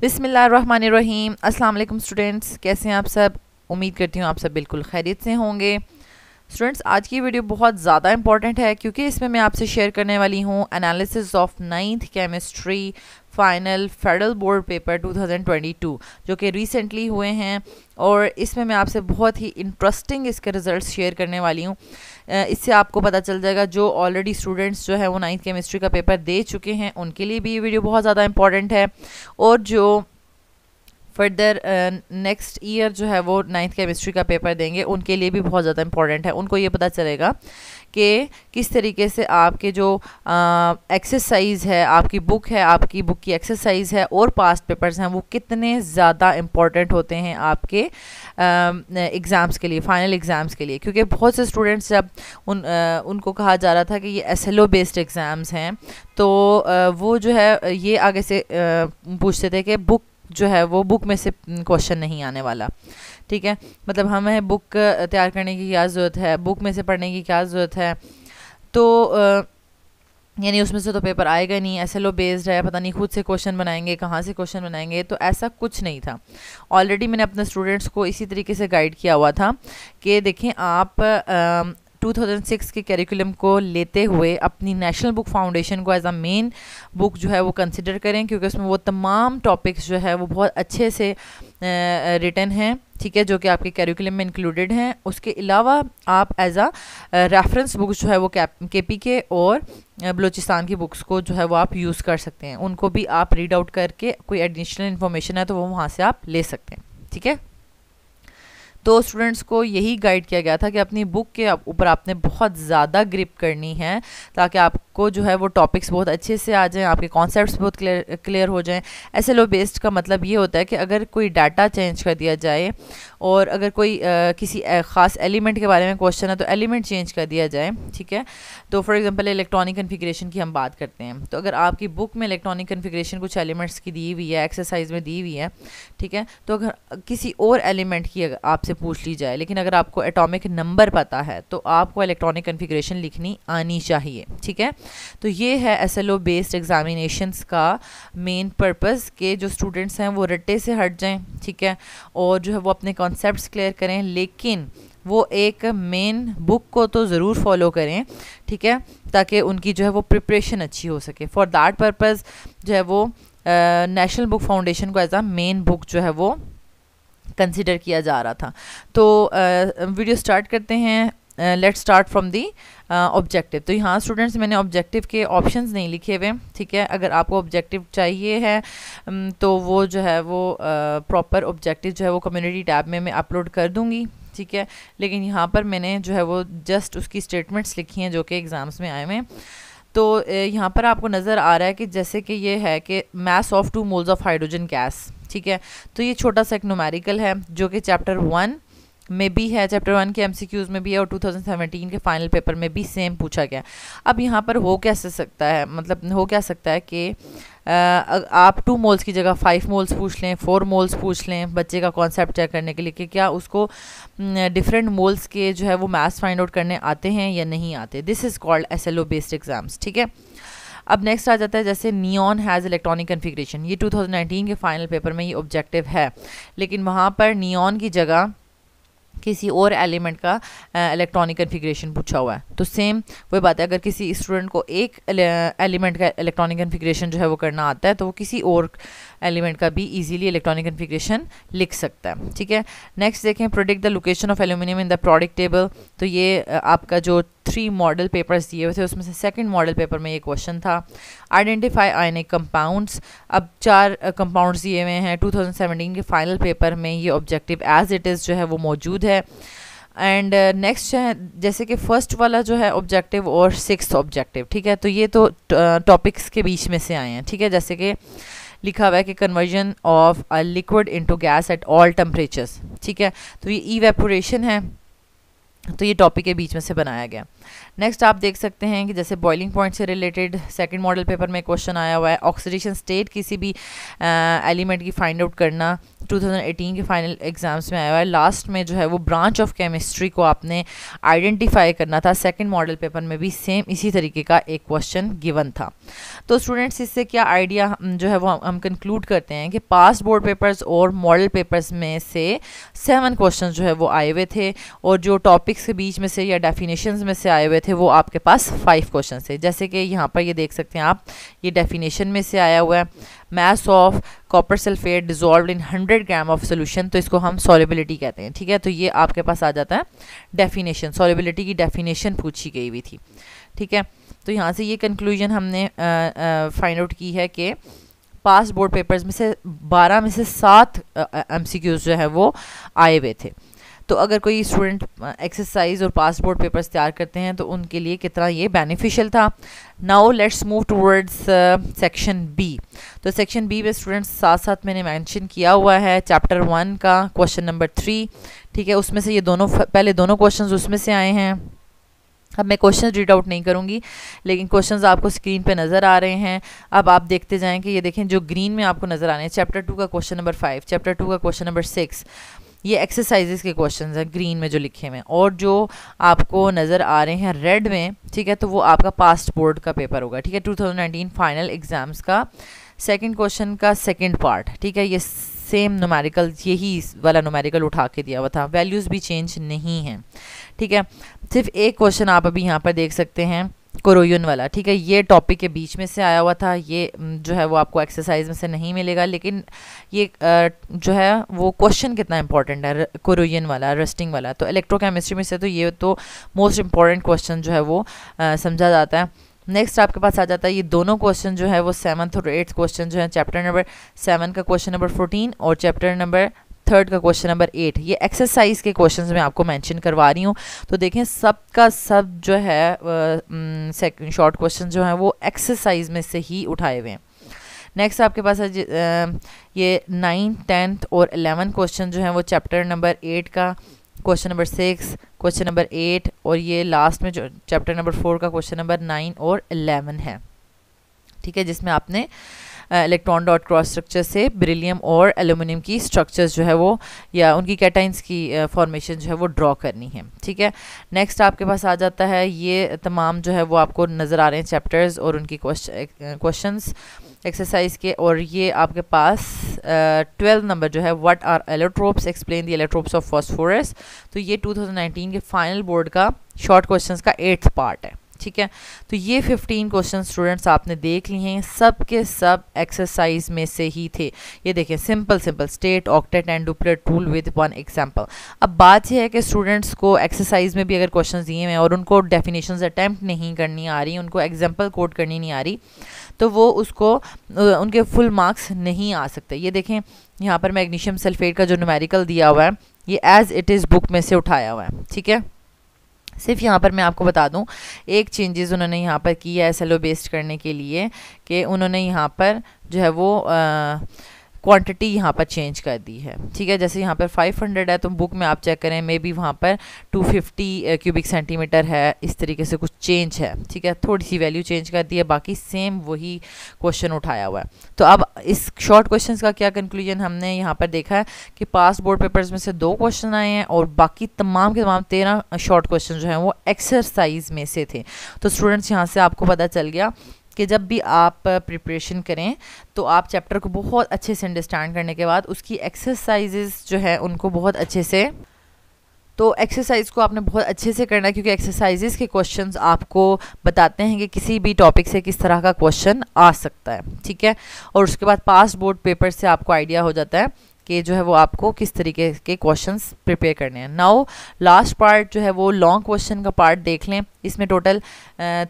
बिसमीम अल्लाम स्टूडेंट्स कैसे हैं आप सब उम्मीद करती हूँ आप सब बिल्कुल खैरियत से होंगे स्टूडेंट्स आज की वीडियो बहुत ज़्यादा इंपॉर्टेंट है क्योंकि इसमें मैं आपसे शेयर करने वाली हूँ analysis of ninth chemistry final federal board paper 2022 जो कि रिसेंटली हुए हैं और इसमें मैं आपसे बहुत ही इंटरेस्टिंग इसके रिज़ल्ट शेयर करने वाली हूँ इससे आपको पता चल जाएगा जो ऑलरेडी स्टूडेंट्स जो है वो नाइन्थ केमिस्ट्री का पेपर दे चुके हैं उनके लिए भी ये वीडियो बहुत ज़्यादा इंपॉर्टेंट है और जो फर्दर नेक्स्ट ईयर जो है वो नाइन्थ केमिस्ट्री का पेपर देंगे उनके लिए भी बहुत ज़्यादा इंपॉर्टेंट है उनको ये पता चलेगा कि किस तरीके से आपके जो एक्सरसाइज है आपकी बुक है आपकी बुक की एक्सरसाइज है और पास्ट पेपर्स हैं वो कितने ज़्यादा इम्पॉर्टेंट होते हैं आपके एग्ज़ाम्स के लिए फाइनल एग्ज़ाम्स के लिए क्योंकि बहुत से स्टूडेंट्स जब उन आ, उनको कहा जा रहा था कि ये एस बेस्ड एग्ज़ाम्स हैं तो आ, वो जो है ये आगे से पूछते थे कि बुक जो है वो बुक में से क्वेश्चन नहीं आने वाला ठीक है मतलब हमें बुक तैयार करने की क्या ज़रूरत है बुक में से पढ़ने की क्या ज़रूरत है तो यानी उसमें से तो पेपर आएगा नहीं ऐसे लो बेस्ड है पता नहीं खुद से क्वेश्चन बनाएंगे कहाँ से क्वेश्चन बनाएंगे तो ऐसा कुछ नहीं था ऑलरेडी मैंने अपने स्टूडेंट्स को इसी तरीके से गाइड किया हुआ था कि देखें आप 2006 के करिकुलम को लेते हुए अपनी नेशनल बुक फाउंडेशन को एज अ मेन बुक जो है वो कंसिडर करें क्योंकि उसमें वो तमाम टॉपिक्स जो है वो बहुत अच्छे से रिटर्न हैं ठीक है जो कि आपके कैरिकुलम में इंक्लूडेड हैं उसके अलावा आप एज अ रेफरेंस बुक्स जो है वो के पी के और बलूचिस्तान की बुक्स को जो है वो आप यूज़ कर सकते हैं उनको भी आप रीड आउट करके कोई एडिशनल इन्फॉर्मेशन है तो वो वहाँ से आप ले सकते हैं ठीक है तो स्टूडेंट्स को यही गाइड किया गया था कि अपनी बुक के ऊपर आपने बहुत ज़्यादा ग्रिप करनी है ताकि आप आपको जो है वो टॉपिक्स बहुत अच्छे से आ जाएँ आपके कॉन्सेप्ट बहुत क्लियर क्लियर हो जाएँ एस एल ओ बेस्ड का मतलब ये होता है कि अगर कोई डाटा चेंज कर दिया जाए और अगर कोई आ, किसी ख़ास एलिमेंट के बारे में क्वेश्चन है तो एलिमेंट चेंज कर दिया जाए ठीक है तो फॉर एग्ज़ाम्पल इलेक्ट्रॉनिक कन्फिग्रेशन की हम बात करते हैं तो अगर आपकी बुक में इलेक्ट्रॉनिक कन्फिग्रेशन कुछ एलिमेंट्स की दी हुई है एक्सरसाइज में दी हुई है ठीक है तो अगर किसी और एलिमेंट की आपसे पूछ ली जाए लेकिन अगर आपको एटॉमिक नंबर पता है तो आपको इलेक्ट्रॉनिक कन्फिग्रेशन लिखनी आनी चाहिए ठीक है तो ये है S L O based examinations का मेन पर्पज़ के जो स्टूडेंट्स हैं वो रट्टे से हट जाएं ठीक है और जो है वो अपने कॉन्सेप्ट क्लियर करें लेकिन वो एक मेन बुक को तो ज़रूर फॉलो करें ठीक है ताकि उनकी जो है वो प्रिपरेशन अच्छी हो सके फॉर दैट पर्पज़ जो है वो नेशनल बुक फाउंडेशन को एज आ मेन बुक जो है वो कंसिडर किया जा रहा था तो आ, वीडियो स्टार्ट करते हैं let start from the objective तो यहाँ स्टूडेंट्स मैंने ऑब्जेक्टिव के ऑप्शंस नहीं लिखे हुए ठीक है अगर आपको ऑब्जेक्टिव चाहिए है तो वो जो है वो प्रॉपर uh, ऑब्जेक्टिव जो है वो कम्युनिटी टैब में मैं अपलोड कर दूँगी ठीक है लेकिन यहाँ पर मैंने जो है वो जस्ट उसकी स्टेटमेंट्स लिखी हैं जो कि एग्ज़ाम्स में आए हुए हैं तो uh, यहाँ पर आपको नज़र आ रहा है कि जैसे कि ये है कि mass of two moles of hydrogen gas ठीक है तो ये छोटा सा एक नोमेरिकल है जो कि चैप्टर वन में भी है चैप्टर वन के एमसीक्यूज़ में भी है और 2017 के फाइनल पेपर में भी सेम पूछा गया अब यहाँ पर हो क्या सकता है मतलब हो क्या सकता है कि आप टू मोल्स की जगह फाइव मोल्स पूछ लें फोर मोल्स पूछ लें बच्चे का कॉन्सेप्ट चेक करने के लिए कि क्या उसको डिफरेंट मोल्स के जो है वो मैथ्स फाइंड आउट करने आते हैं या नहीं आते this is called S L O based exams ठीक है अब नेक्स्ट आ जाता है जैसे नियॉन हैज़ इलेक्ट्रॉनिक कन्फिग्रेशन ये 2019 के फाइनल पेपर में ये ऑब्जेक्टिव है लेकिन वहाँ पर नियॉन की जगह किसी और एलिमेंट का इलेक्ट्रॉनिक कन्फिग्रेशन पूछा हुआ है तो सेम वही बात है अगर किसी स्टूडेंट को एक एलिमेंट का इलेक्ट्रॉनिक कन्फिग्रेशन जो है वो करना आता है तो वो किसी और एलिमेंट का भी इजीली इलेक्ट्रॉनिक कन्फिग्रेशन लिख सकता है ठीक है नेक्स्ट देखें predict the location of aluminium in the product table तो ये आपका जो थ्री मॉडल पेपर्स दिए हुए थे उसमें से सेकंड मॉडल पेपर में ये क्वेश्चन था आइडेंटिफाई आयनिक कंपाउंड्स अब चार कंपाउंड्स दिए हुए हैं 2017 के फाइनल पेपर में ये ऑब्जेक्टिव एज इट इज़ जो है वो मौजूद है एंड नेक्स्ट है जैसे कि फर्स्ट वाला जो है ऑब्जेक्टिव और सिक्स ऑब्जेक्टिव ठीक है तो ये तो टॉपिक्स के बीच में से आए हैं ठीक है जैसे कि लिखा हुआ है कि conversion of a liquid into gas at all temperatures ठीक है तो ये ईवेपोरेशन है तो ये टॉपिक के बीच में से बनाया गया नेक्स्ट आप देख सकते हैं कि जैसे बॉइलिंग पॉइंट से रिलेटेड सेकंड मॉडल पेपर में क्वेश्चन आया हुआ है ऑक्सीडेशन स्टेट किसी भी एलिमेंट की फाइंड आउट करना 2018 के फाइनल एग्ज़ाम्स में आया हुआ है लास्ट में जो है वो ब्रांच ऑफ केमिस्ट्री को आपने आइडेंटिफाई करना था सेकंड मॉडल पेपर में भी सेम इसी तरीके का एक क्वेश्चन गिवन था तो स्टूडेंट्स इससे क्या आइडिया हम्म, जो है वो हम कंक्लूड करते हैं कि पास बोर्ड पेपर्स और मॉडल पेपर्स में से सेवन क्वेश्चन जो है वो आए हुए थे और जो टॉपिक्स के बीच में से या डेफिनेशन में से आए हुए थे थे वो आपके पास फाइव क्वेश्चन थे जैसे कि यहाँ पर ये देख सकते हैं आप ये डेफिनेशन में से आया हुआ है mass of copper sulphate dissolve in hundred gram of solution तो इसको हम सॉलिबिलिटी कहते हैं ठीक है तो ये आपके पास आ जाता है डेफिनेशन सॉलिबिलिटी की डेफिनेशन पूछी गई हुई थी ठीक है तो यहाँ से ये कंक्लूजन हमने फाइंड आउट की है कि पास बोर्ड पेपर्स में से बारह में से सात एम जो है वो आए हुए थे तो अगर कोई स्टूडेंट एक्सरसाइज और पासपोर्ट पेपर्स तैयार करते हैं तो उनके लिए कितना ये बेनिफिशियल था now let's move towards section B तो सेक्शन बी में स्टूडेंट्स साथ साथ मैंने मैंशन किया हुआ है चैप्टर वन का क्वेश्चन नंबर थ्री ठीक है उसमें से ये दोनों पहले दोनों क्वेश्चन उसमें से आए हैं अब मैं क्वेश्चन रीड आउट नहीं करूँगी लेकिन क्वेश्चंस आपको स्क्रीन पे नज़र आ रहे हैं अब आप देखते जाएं कि ये देखें जो ग्रीन में आपको नज़र आ रहे हैं चैप्टर टू का question number five chapter two का क्वेश्चन नंबर सिक्स ये एक्सरसाइजेस के क्वेश्चन हैं ग्रीन में जो लिखे हुए हैं और जो आपको नज़र आ रहे हैं रेड में ठीक है तो वो आपका पास्ट बोर्ड का पेपर होगा ठीक है 2019 फाइनल एग्ज़ाम्स का सेकंड क्वेश्चन का सेकंड पार्ट ठीक है ये सेम नोमेरिकल यही वाला नुमेरिकल उठा के दिया हुआ था वैल्यूज़ भी चेंज नहीं हैं ठीक है सिर्फ एक क्वेश्चन आप अभी यहाँ पर देख सकते हैं कोरोयन वाला ठीक है ये टॉपिक के बीच में से आया हुआ था ये जो है वो आपको एक्सरसाइज में से नहीं मिलेगा लेकिन ये जो है वो क्वेश्चन कितना इंपॉर्टेंट है कोरोयन वाला रस्टिंग वाला तो इलेक्ट्रोकेमिस्ट्री में से तो ये तो मोस्ट इंपॉर्टेंट क्वेश्चन जो है वो समझा जाता है नेक्स्ट आपके पास आ जाता है ये दोनों क्वेश्चन जो है वो सेवन्थ और एट्थ क्वेश्चन जो है चैप्टर नंबर सेवन का क्वेश्चन नंबर फोर्टीन और चैप्टर नंबर थर्ड का क्वेश्चन नंबर एट ये एक्सरसाइज के क्वेश्चन में आपको मैंशन करवा रही हूँ तो देखें सब का सब जो है शॉर्ट क्वेश्चन जो है वो एक्सरसाइज में से ही उठाए हुए हैं नेक्स्ट आपके पास है ये नाइन टेंथ और एलेवन क्वेश्चन जो है वो चैप्टर नंबर एट का question number six question number eight और ये लास्ट में जो चैप्टर नंबर फोर का क्वेश्चन नंबर नाइन और एलेवन है ठीक है जिसमें आपने इलेक्ट्रॉन डॉट क्रॉस स्ट्रक्चर से ब्रिलियम और एलुमिनियम की स्ट्रक्चर्स जो है वो या उनकी कैटाइंस की फॉर्मेशन जो है वो ड्रॉ करनी है ठीक है नेक्स्ट आपके पास आ जाता है ये तमाम जो है वो आपको नज़र आ रहे हैं चैप्टर्स और उनकी क्वेश्चन एक्सरसाइज के और ये आपके पास ट्वेल्थ uh, नंबर जो है what are allotropes explain the allotropes of phosphorus तो ये 2019 के फाइनल बोर्ड का शॉर्ट क्वेश्चंस का एट्थ पार्ट है ठीक है तो ये 15 क्वेश्चन स्टूडेंट्स आपने देख लिए हैं सब के सब एक्सरसाइज में से ही थे ये देखें simple simple state octet and duplet rule with one example अब बात यह है कि स्टूडेंट्स को एक्सरसाइज में भी अगर क्वेश्चन दिए हैं और उनको डेफिनेशन अटैम्प्ट नहीं करनी आ रही उनको एग्जाम्पल कोड करनी नहीं आ रही तो वो उसको उनके फुल मार्क्स नहीं आ सकते ये देखें यहाँ पर मैग्नीशियम सल्फेट का जो न्यूमेरिकल दिया हुआ है ये एज़ इट इज़ बुक में से उठाया हुआ है ठीक है सिर्फ यहाँ पर मैं आपको बता दूँ एक चेंजेस उन्होंने यहाँ पर की है एस बेस्ड करने के लिए कि उन्होंने यहाँ पर जो है वो आ, क्वांटिटी यहाँ पर चेंज कर दी है ठीक है जैसे यहाँ पर 500 है तो बुक में आप चेक करें मे बी वहाँ पर 250 क्यूबिक सेंटीमीटर है इस तरीके से कुछ चेंज है ठीक है थोड़ी सी वैल्यू चेंज कर दी है बाकी सेम वही क्वेश्चन उठाया हुआ है तो अब इस शॉर्ट क्वेश्चन का क्या कंक्लूजन हमने यहाँ पर देखा है कि पास बोर्ड पेपर्स में से दो क्वेश्चन आए हैं और बाकी तमाम के तमाम तेरह शॉर्ट क्वेश्चन जो हैं वो एक्सरसाइज में से थे तो स्टूडेंट्स यहाँ से आपको पता चल गया कि जब भी आप प्रिपरेशन करें तो आप चैप्टर को बहुत अच्छे से अंडरस्टैंड करने के बाद उसकी एक्सरसाइजेज जो है उनको बहुत अच्छे से तो एक्सरसाइज को आपने बहुत अच्छे से करना है क्योंकि एक्सरसाइजेस के क्वेश्चंस आपको बताते हैं कि किसी भी टॉपिक से किस तरह का क्वेश्चन आ सकता है ठीक है और उसके बाद पास बोर्ड पेपर से आपको आइडिया हो जाता है कि जो है वो आपको किस तरीके के क्वेश्चन प्रिपेयर करने हैं नाउ लास्ट पार्ट जो है वो लॉन्ग क्वेश्चन का पार्ट देख लें इसमें टोटल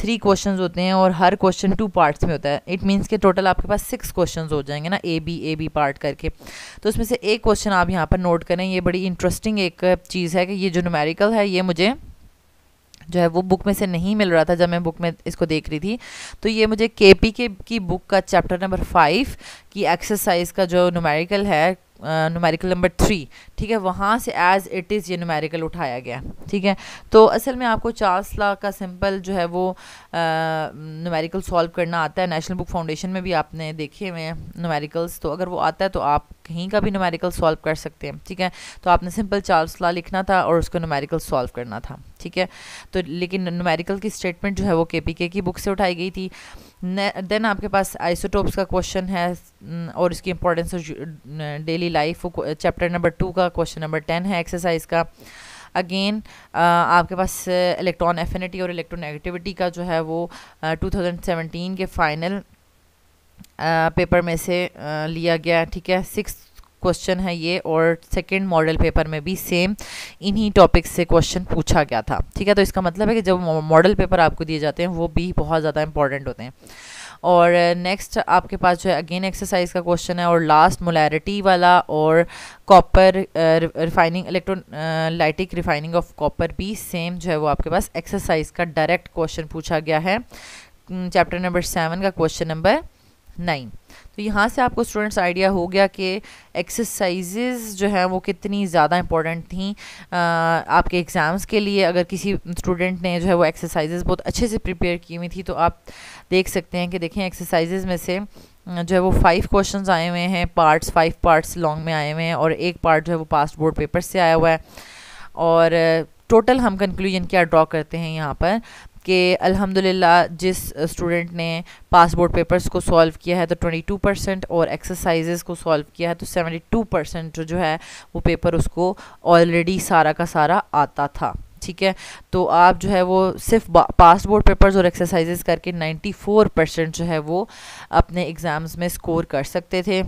थ्री क्वेश्चन होते हैं और हर क्वेश्चन टू पार्ट्स में होता है इट मीन्स के टोटल आपके पास सिक्स क्वेश्चन हो जाएंगे ना A B A B part करके तो उसमें से एक क्वेश्चन आप यहाँ पर नोट करें ये बड़ी इंटरेस्टिंग एक चीज़ है कि ये जो नुमेरिकल है ये मुझे जो है वो बुक में से नहीं मिल रहा था जब मैं बुक में इसको देख रही थी तो ये मुझे के पी के की बुक का चैप्टर नंबर फाइव की एक्सरसाइज का जो नुमेरिकल है नुमेरिकल नंबर थ्री ठीक है वहाँ से एज इट इज़ ये नुमेरिकल उठाया गया ठीक है तो असल में आपको चार्ल्स ला का सिंपल जो है वो नुमेरिकल सॉल्व करना आता है नेशनल बुक फाउंडेशन में भी आपने देखे हुए हैं नुमेरिकल्स तो अगर वो आता है तो आप कहीं का भी नुमेरिकल सॉल्व कर सकते हैं ठीक है तो आपने सिंपल चार्ल्स ला लिखना था और उसको नुमेरिकल सॉल्व करना था ठीक है तो लेकिन नोमेरिकल की स्टेटमेंट जो है वो के की बुक से उठाई गई थी देन आपके पास आइसोटोप्स का क्वेश्चन है और इसकी importance daily life chapter number two का क्वेश्चन नंबर टेन है एक्सरसाइज का अगेन uh, आपके पास इलेक्ट्रॉन एफिनिटी और इलेक्ट्रोनेगेटिविटी का जो है वो uh, 2017 के फाइनल पेपर uh, में से लिया गया ठीक है सिक्स क्वेश्चन है ये और सेकेंड मॉडल पेपर में भी सेम इन्हीं टॉपिक से क्वेश्चन पूछा गया था ठीक है तो इसका मतलब है कि जब मॉडल पेपर आपको दिए जाते हैं वो भी बहुत ज़्यादा इंपॉर्टेंट होते हैं और नेक्स्ट uh, आपके पास जो है अगेन एक्सरसाइज का क्वेश्चन है और लास्ट मोलैरिटी वाला और copper refining electrolytic refining of copper भी सेम जो है वो आपके पास एक्सरसाइज का डायरेक्ट क्वेश्चन पूछा गया है चैप्टर नंबर सेवन का क्वेश्चन नंबर नाइन तो यहाँ से आपको स्टूडेंट्स आइडिया हो गया कि एक्सरसाइजेज जो हैं वो कितनी ज़्यादा इंपॉर्टेंट थी आ, आपके एग्ज़ाम्स के लिए अगर किसी स्टूडेंट ने जो है वो एक्सरसाइजेज बहुत अच्छे से प्रिपेयर की हुई थी तो आप देख सकते हैं कि देखें एक्सरसाइजेज में से जो है वो फाइव क्वेश्चंस आए हुए हैं पार्ट्स फाइव पार्ट्स लॉन्ग में आए हुए हैं और एक पार्ट जो है वो पास्ट बोर्ड पेपर से आया हुआ है और टोटल हम कंक्लूजन क्या ड्रॉ करते हैं यहाँ पर कि अल्हम्दुलिल्लाह जिस स्टूडेंट ने पासपोर्ट पेपर्स को सॉल्व किया है तो 22 परसेंट और एक्सरसाइजेस को सॉल्व किया है तो 72 परसेंट जो, है वो पेपर उसको ऑलरेडी सारा का सारा आता था ठीक है तो आप जो है वो सिर्फ पासपोर्ट पेपर्स और एक्सरसाइजेस करके 94 परसेंट जो है वो अपने एग्ज़ाम्स में स्कोर कर सकते थे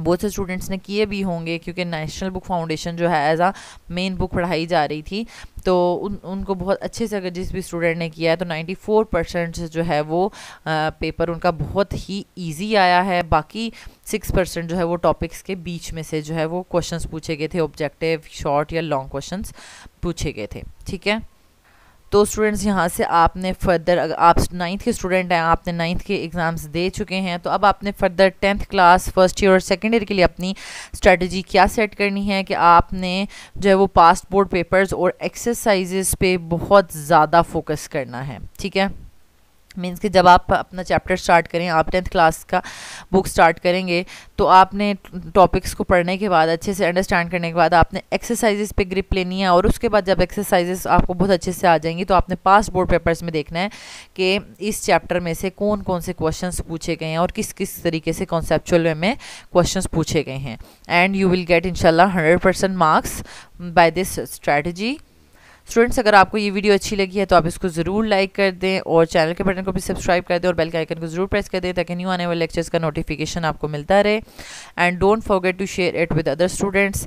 बहुत से स्टूडेंट्स ने किए भी होंगे क्योंकि नेशनल बुक फाउंडेशन जो है एज आ मेन बुक पढ़ाई जा रही थी तो उन उनको बहुत अच्छे से अगर जिस भी स्टूडेंट ने किया है तो 94 परसेंट जो है वो आ, पेपर उनका बहुत ही इजी आया है बाकी 6 परसेंट जो है वो टॉपिक्स के बीच में से जो है वो क्वेश्चंस पूछे गए थे ऑब्जेक्टिव शॉर्ट या लॉन्ग क्वेश्चंस पूछे गए थे ठीक है तो स्टूडेंट्स यहाँ से आपने फर्दर अगर आप नाइन्थ के स्टूडेंट हैं आपने नाइन्थ के एग्ज़ाम्स दे चुके हैं तो अब आपने further tenth class first year और सेकेंड ईयर के लिए अपनी स्ट्रेटजी क्या सेट करनी है कि आपने जो है वो पास्ट बोर्ड पेपर्स और एक्सरसाइज पे बहुत ज़्यादा फोकस करना है ठीक है मीन्स कि जब आप अपना चैप्टर स्टार्ट करें आप टेंथ क्लास का बुक स्टार्ट करेंगे तो आपने टॉपिक्स को पढ़ने के बाद अच्छे से अंडरस्टैंड करने के बाद आपने एक्सरसाइजेस पे ग्रिप लेनी है और उसके बाद जब एक्सरसाइजेस आपको बहुत अच्छे से आ जाएंगी तो आपने पास बोर्ड पेपर्स में देखना है कि इस चैप्टर में से कौन कौन से क्वेश्चन पूछे गए हैं और किस किस तरीके से वे में क्वेश्चन पूछे गए हैं एंड यू विल गेट इनशाला hundred marks by this strategy students अगर आपको ये वीडियो अच्छी लगी है तो आप इसको ज़रूर लाइक कर दें और चैनल के बटन को भी सब्सक्राइब कर दें और बेल के आइकन को ज़रूर प्रेस कर दें ताकि न्यू आने वाले लेक्चर्स का नोटिफिकेशन आपको मिलता रहे and don't forget to share it with other students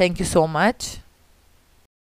thank you so much